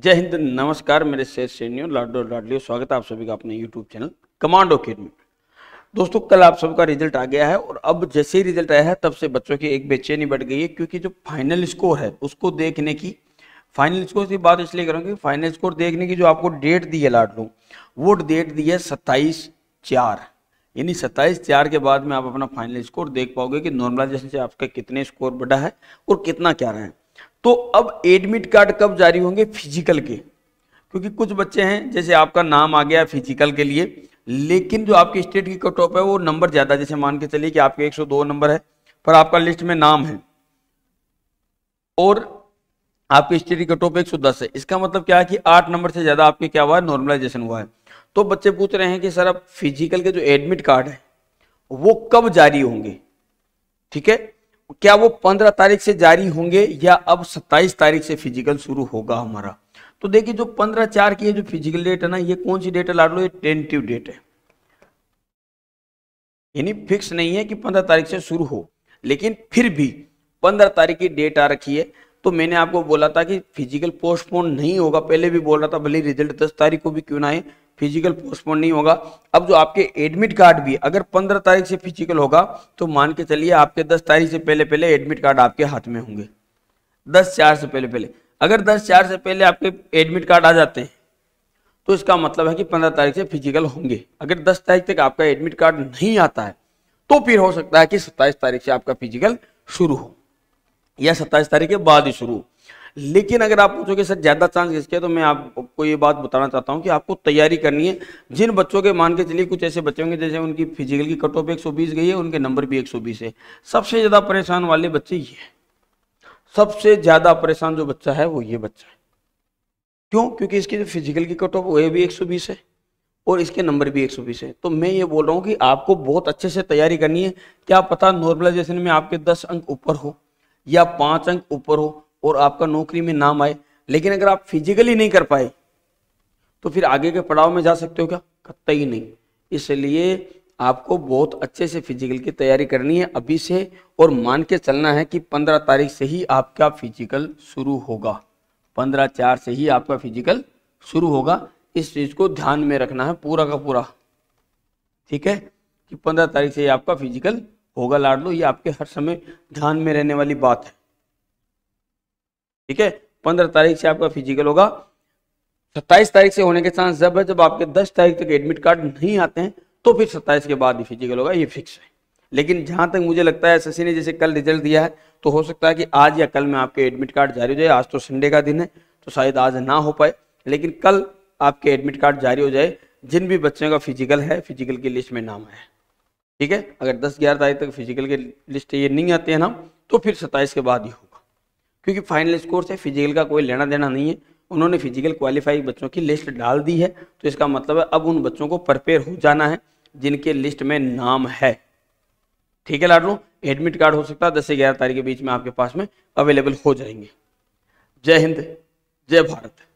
जय हिंद नमस्कार मेरे से सैनियो लाडो लाडलियो स्वागत है आप सभी का अपने यूट्यूब चैनल कमांडो किड में दोस्तों कल आप सबका रिजल्ट आ गया है और अब जैसे ही रिजल्ट आया है तब से बच्चों की एक बेचैनी बढ़ गई है क्योंकि जो फाइनल स्कोर है उसको देखने की फाइनल स्कोर की बात इसलिए करूँगी फाइनल स्कोर देखने की जो आपको डेट दी है लाडलो वो डेट दी है सत्ताईस चार यानी सत्ताईस चार के बाद में आप अपना फाइनल स्कोर देख पाओगे कि नॉर्मलाइजेशन से आपका कितने स्कोर बढ़ा है और कितना क्या रहा है तो अब एडमिट कार्ड कब जारी होंगे फिजिकल के क्योंकि कुछ बच्चे हैं जैसे आपका नाम आ गया फिजिकल के लिए लेकिन जो आपके स्टेट की कट ऑफ है वो नंबर ज़्यादा जैसे मान के चलिए कि आपके 102 नंबर है पर आपका लिस्ट में नाम है और आपके स्टेट की कट ऑफ एक है इसका मतलब क्या है कि आठ नंबर से ज़्यादा आपके क्या हुआ है नॉर्मलाइजेशन हुआ है तो बच्चे पूछ रहे हैं कि सर अब फिजिकल के जो एडमिट कार्ड है वो कब जारी होंगे ठीक है क्या वो पंद्रह तारीख से जारी होंगे या अब सत्ताईस तारीख से फिजिकल शुरू होगा हमारा तो देखिए जो पंद्रह चार की जो फिजिकल डेट है ना ये कौन सी डेट है लाड लो ये टेंटिव डेट है यानी फिक्स नहीं है कि पंद्रह तारीख से शुरू हो लेकिन फिर भी पंद्रह तारीख की डेट आ रखी है तो मैंने आपको बोला था कि फिजिकल पोस्टपोन नहीं होगा पहले भी बोल रहा था भले रिजल्ट दस तारीख को भी क्यों ना आए फिजिकल पोस्टपोन नहीं होगा अब जो आपके एडमिट कार्ड भी अगर पंद्रह तारीख से फिजिकल होगा तो मान के चलिए आपके दस तारीख से पहले पहले एडमिट कार्ड आपके हाथ में होंगे दस चार से पहले पहले अगर दस चार से पहले आपके एडमिट कार्ड आ जाते हैं तो इसका मतलब है कि पंद्रह तारीख से फिजिकल होंगे अगर दस तारीख तक आपका एडमिट कार्ड नहीं आता है तो फिर हो सकता है कि सत्ताईस तारीख से आपका फिजिकल शुरू हो या सत्ताईस तारीख के बाद ही शुरू हो लेकिन अगर आप पूछोगे सर ज़्यादा चांस किसके तो मैं आपको ये बात बताना चाहता हूँ कि आपको तैयारी करनी है जिन बच्चों के मान के चलिए कुछ ऐसे बच्चे होंगे जैसे उनकी फिजिकल की कट ऑफ एक गई है उनके नंबर भी एक है सबसे ज़्यादा परेशान वाले बच्चे ये सबसे ज़्यादा परेशान जो बच्चा है वो ये बच्चा है क्यों क्योंकि इसकी जो फिजिकल की कट ऑफ वो भी बीस है और इसके नंबर भी 120 है तो मैं ये बोल रहा हूँ कि आपको बहुत अच्छे से तैयारी करनी है क्या पता नॉर्मलाइजेशन में आपके दस अंक ऊपर हो या पांच अंक ऊपर हो और आपका नौकरी में नाम आए लेकिन अगर आप फिजिकली नहीं कर पाए तो फिर आगे के पड़ाव में जा सकते हो क्या ही नहीं इसलिए आपको बहुत अच्छे से फिजिकल की तैयारी करनी है अभी से और मान के चलना है कि पंद्रह तारीख से ही आपका फिजिकल शुरू होगा पंद्रह चार से ही आपका फिजिकल शुरू होगा इस चीज़ को ध्यान में रखना है पूरा का पूरा ठीक है कि पंद्रह तारीख से ही आपका फिजिकल होगा लाड लो ये आपके हर समय ध्यान में रहने वाली बात है ठीक है पंद्रह तारीख से आपका फिजिकल होगा सत्ताईस तारीख से होने के चांस जब है जब आपके दस तारीख तक एडमिट कार्ड नहीं आते हैं तो फिर सत्ताईस के बाद ही फिजिकल होगा ये फिक्स है लेकिन जहां तक मुझे लगता है एस ने जैसे कल रिजल्ट दिया है तो हो सकता है कि आज या कल में आपके एडमिट कार्ड जारी हो जाए आज तो संडे का दिन है तो शायद आज ना हो पाए लेकिन कल आपके एडमिट कार्ड जारी हो जाए जिन भी बच्चों का फिजिकल है फिजिकल की लिस्ट में नाम है ठीक है अगर दस ग्यारह तारीख तक फिजिकल के लिस्ट ये नहीं आते हैं नाम तो फिर सत्ताईस के बाद ही हो क्योंकि फाइनल स्कोर से फिजिकल का कोई लेना देना नहीं है उन्होंने फिजिकल क्वालिफाई बच्चों की लिस्ट डाल दी है तो इसका मतलब है अब उन बच्चों को प्रिपेयर हो जाना है जिनके लिस्ट में नाम है ठीक है लाडलो एडमिट कार्ड हो सकता है दस से ग्यारह तारीख के बीच में आपके पास में अवेलेबल हो जाएंगे जय हिंद जय भारत